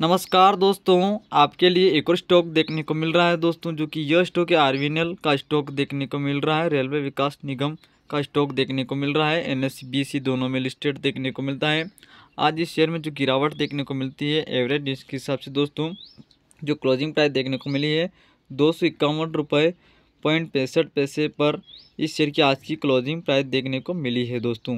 नमस्कार दोस्तों आपके लिए एक और स्टॉक देखने को मिल रहा है दोस्तों जो कि यह स्टॉक है आरवीएनएल का स्टॉक देखने को मिल रहा है रेलवे विकास निगम का स्टॉक देखने को मिल रहा है एनएसबीसी दोनों में लिस्टेड देखने को मिलता है आज इस शेयर में जो गिरावट देखने को मिलती है एवरेज इसके हिसाब से दोस्तों जो क्लोजिंग प्राइस देखने को मिली है दो सौ इक्यावन रुपये पॉइंट पैंसठ पैसे पर इस शेयर की आज की क्लोजिंग प्राइस देखने को मिली है दोस्तों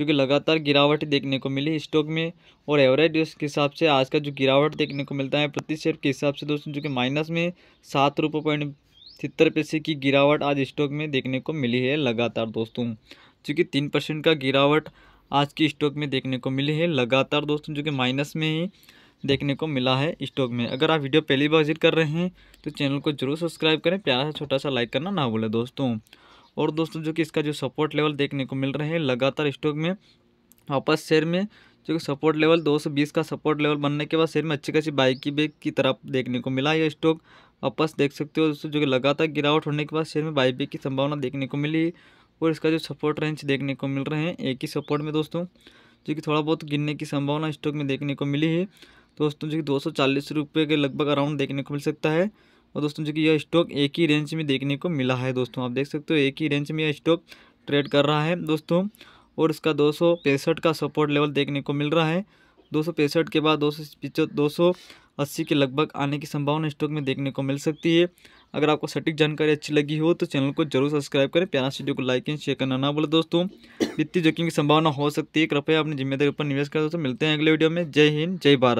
क्योंकि लगातार गिरावट देखने को मिली स्टॉक में और एवरेज के हिसाब से आज का जो गिरावट देखने को मिलता है प्रति शेयर के हिसाब से दोस्तों जो कि माइनस में सात रुपये पॉइंट तिहत्तर पैसे की गिरावट आज स्टॉक में देखने को मिली है लगातार दोस्तों चूँकि तीन परसेंट का गिरावट आज की स्टॉक में देखने को मिली है लगातार दोस्तों जो कि माइनस में ही देखने को मिला है स्टॉक में अगर आप वीडियो पहली बार विजिट कर रहे हैं तो चैनल को जरूर सब्सक्राइब करें प्यारा सा छोटा सा लाइक करना ना भूलें दोस्तों और दोस्तों जो कि इसका जो सपोर्ट लेवल देखने को मिल रहे हैं लगातार स्टॉक में वापस शेयर में जो कि सपोर्ट लेवल 220 का सपोर्ट लेवल बनने के बाद शेयर में अच्छी खासी बाइक की बेग की तरफ देखने को मिला यह स्टॉक वापस देख सकते हो दोस्तों जो कि लगातार गिरावट होने के बाद शेयर में बाइक बेग की संभावना देखने को मिली और इसका जो सपोर्ट रेंज देखने को मिल रहे हैं एक ही सपोर्ट में दोस्तों जो कि थोड़ा बहुत गिरने की संभावना स्टॉक में देखने को मिली है दोस्तों जो कि दो सौ के लगभग अराउंड देखने को मिल सकता है और दोस्तों जो कि यह स्टॉक एक ही रेंज में देखने को मिला है दोस्तों आप देख सकते हो एक ही रेंज में यह स्टॉक ट्रेड कर रहा है दोस्तों और इसका दो का सपोर्ट लेवल देखने को मिल रहा है दो के बाद दो सौ अस्सी के लगभग आने की संभावना स्टॉक में देखने को मिल सकती है अगर आपको सटीक जानकारी अच्छी लगी हो तो चैनल को जरूर सब्सक्राइब करें प्यारा वीडियो को लाइक एंड शेयर करना ना बोले दोस्तों वित्तीय जोखिम की संभावना हो सकती है कृपया अपनी जिम्मेदारी पर निवेश करें दोस्तों मिलते हैं अगले वीडियो में जय हिंद जय भारत